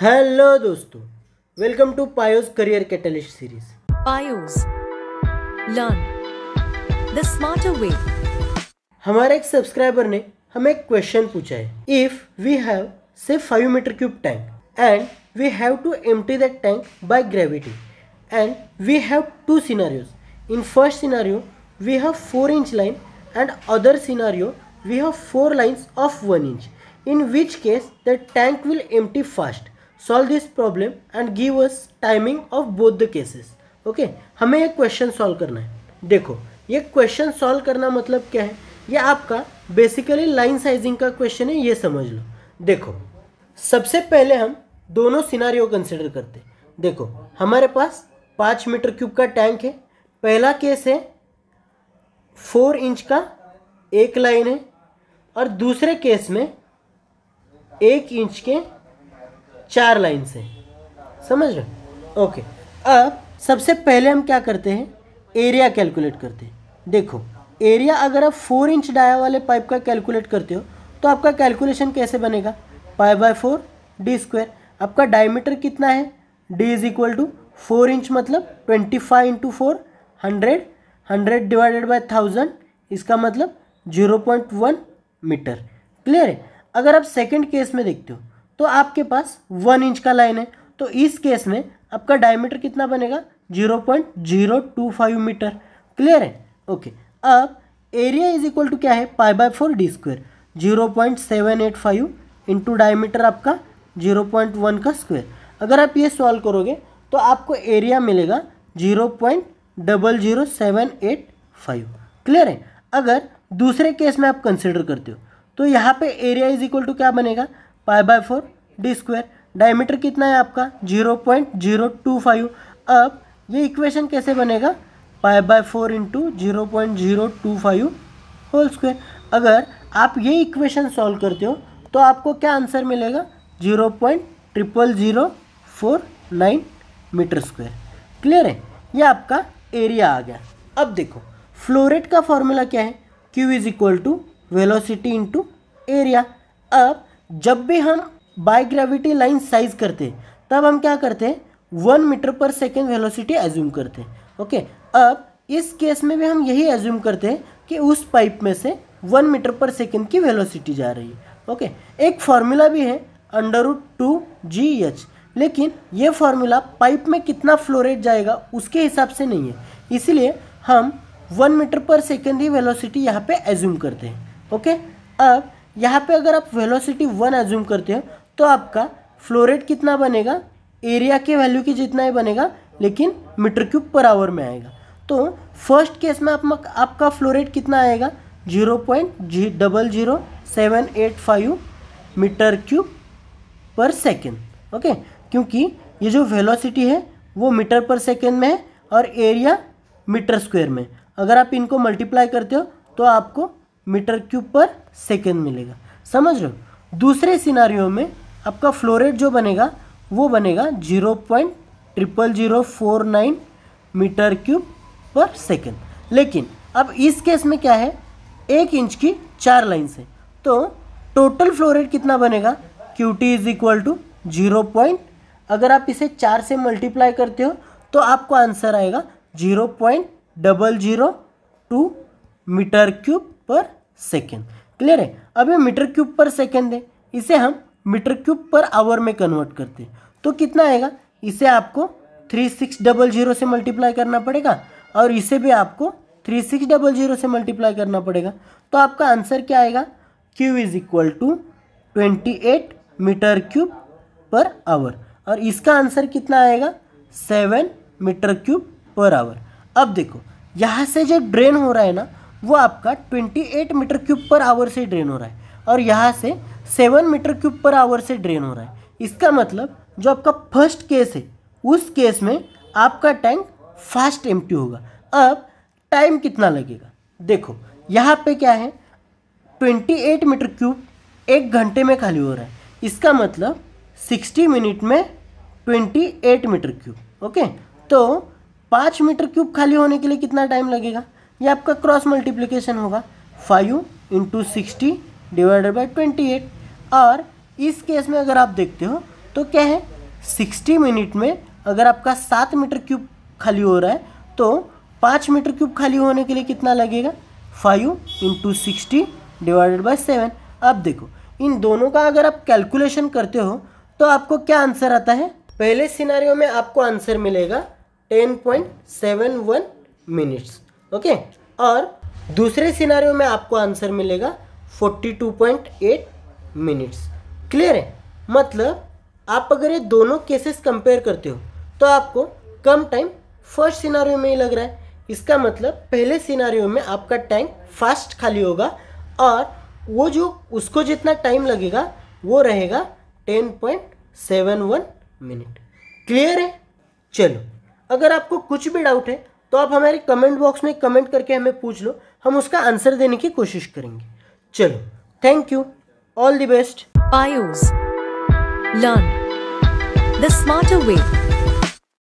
hello दोस्तों welcome to पायोस career catalyst series पायोस लर्न द स्मार्टर वे हमारे एक सब्सक्राइबर ने हमें एक क्वेश्चन पूछा है if we have say five metre cube tank and we have to empty that tank by gravity and we have two scenarios in first scenario we have four inch line and other scenario we have four lines of one inch in which case the tank will empty fast solve this problem and give us timing of both the cases okay हमें ये question solve करना है देखो ये question solve करना मतलब क्या है ये आपका बेसिकली लाइन साइजिंग का क्वेश्चन है ये समझ लो देखो सबसे पहले हम दोनों सिनारियों कंसिडर करते देखो हमारे पास पाँच मीटर क्यूब का टैंक है पहला केस है फोर इंच का एक लाइन है और दूसरे केस में एक इंच के चार लाइन से समझ रहे ओके अब सबसे पहले हम क्या करते हैं एरिया कैलकुलेट करते हैं देखो एरिया अगर आप फोर इंच डाया वाले पाइप का कैलकुलेट करते हो तो आपका कैलकुलेशन कैसे बनेगा pi by four D square आपका डायमीटर कितना है D is equal to four inch मतलब twenty five into four hundred hundred divided by thousand इसका मतलब zero point one metre clear है अगर आप सेकेंड केस में देखते हो तो आपके पास वन इंच का लाइन है तो इस केस में आपका डायमीटर कितना बनेगा zero point zero two five metre clear है ओके अब एरिया इज इक्वल टू क्या है pi by four D square zero point seven eight five into diameter आपका जीरो पॉइंट वन का स्क्वेयर अगर आप ये सॉल्व करोगे तो आपको एरिया मिलेगा zero point double zero seven eight five clear है अगर दूसरे केस में आप कंसिडर करते हो तो यहाँ पे एरिया इज इक्वल टू क्या बनेगा pi by four D square diameter कितना है आपका zero point zero two five अब ये इक्वेशन कैसे बनेगा pi by four into zero point zero two five whole square अगर आप ये इक्वेशन सॉल्व करते हो तो आपको क्या आंसर मिलेगा zero point triple zero four nine metre square clear है ये आपका एरिया आ गया अब देखो फ्लोरेट का फॉर्मूला क्या है Q is equal to velocity into area अब जब भी हम बाई ग्रेविटी लाइन साइज करते तब हम क्या करते one metre per second velocity assume करते ओके अब इस केस में भी हम यही एज्यूम करते हैं कि उस पाइप में से वन मीटर पर सेकेंड की वेलोसिटी जा रही है ओके एक फार्मूला भी है अंडर टू जी एच लेकिन ये फार्मूला पाइप में कितना फ्लोरेट जाएगा उसके हिसाब से नहीं है इसलिए हम वन मीटर पर सेकेंड ही वेलोसिटी यहाँ पे एज्यूम करते हैं ओके अब यहाँ पे अगर आप वेलोसिटी वन एज्यूम करते हो तो आपका फ्लोरेट कितना बनेगा एरिया के वैल्यू की जितना ही बनेगा लेकिन मीटर क्यूब पर आवर में आएगा तो फर्स्ट केस में आप, आपका फ्लोरेट कितना आएगा जीरो पॉइंट जी double zero seven eight five metre cube per second okay क्योंकि ये जो वेलोसिटी है वो मीटर पर सेकेंड में है और एरिया मीटर स्क्वायर में अगर आप इनको मल्टीप्लाई करते हो तो आपको मीटर क्यूब पर सेकेंड मिलेगा समझ रहे हो दूसरे सिनारियों में आपका फ्लोरेट जो बनेगा वो बनेगा zero point triple zero four nine metre cube per second लेकिन अब इस केस में क्या है एक इंच की चार लाइन्स हैं तो टोटल फ्लोरेट कितना बनेगा Q T is equal to zero point अगर आप इसे चार से मल्टीप्लाई करते हो तो आपको आंसर आएगा zero point double zero two metre cube per second clear है अब ये मीटर क्यूब पर सेकेंड है इसे हम मीटर क्यूब पर आवर में कन्वर्ट करते हैं तो कितना आएगा इसे आपको थ्री सिक्स डबल जीरो से मल्टीप्लाई करना पड़ेगा और इसे भी आपको थ्री सिक्स डबल जीरो से मल्टीप्लाई करना पड़ेगा तो आपका आंसर क्या आएगा Q is equal to twenty eight metre cube per hour और इसका आंसर कितना आएगा seven metre cube per hour अब देखो यहाँ से जो ड्रेन हो रहा है ना वो आपका 28 मीटर क्यूब पर आवर से ड्रेन हो रहा है और यहाँ से 7 मीटर क्यूब पर आवर से ड्रेन हो रहा है इसका मतलब जो आपका फर्स्ट केस है उस केस में आपका टैंक फास्ट एम होगा अब टाइम कितना लगेगा देखो यहाँ पे क्या है 28 मीटर क्यूब एक घंटे में खाली हो रहा है इसका मतलब 60 मिनट में 28 मीटर क्यूब ओके तो पाँच मीटर क्यूब खाली होने के लिए कितना टाइम लगेगा ये आपका क्रॉस मल्टीप्लीकेशन होगा five into sixty divided by twenty eight और इस केस में अगर आप देखते हो तो क्या है सिक्सटी मिनट में अगर आपका सात मीटर क्यूब खाली हो रहा है तो पाँच मीटर क्यूब खाली होने के लिए कितना लगेगा five into sixty divided by seven अब देखो इन दोनों का अगर आप कैलकुलेशन करते हो तो आपको क्या आंसर आता है पहले सिनारियों में आपको आंसर मिलेगा ten point seven one minutes okay और दूसरे सिनारियो में आपको आंसर मिलेगा 42.8 मिनट्स क्लियर है मतलब आप अगर ये दोनों केसेस कंपेयर करते हो तो आपको कम टाइम फर्स्ट सिनारियो में ही लग रहा है इसका मतलब पहले सिनारियो में आपका टैंक फास्ट खाली होगा और वो जो उसको जितना टाइम लगेगा वो रहेगा ten point seven one minute clear है चलो अगर आपको कुछ भी डाउट है तो आप हमारे कमेंट बॉक्स में कमेंट करके हमें पूछ लो हम उसका आंसर देने की कोशिश करेंगे चलो thank you all the best बायोज लर्न द स्मार्टर वे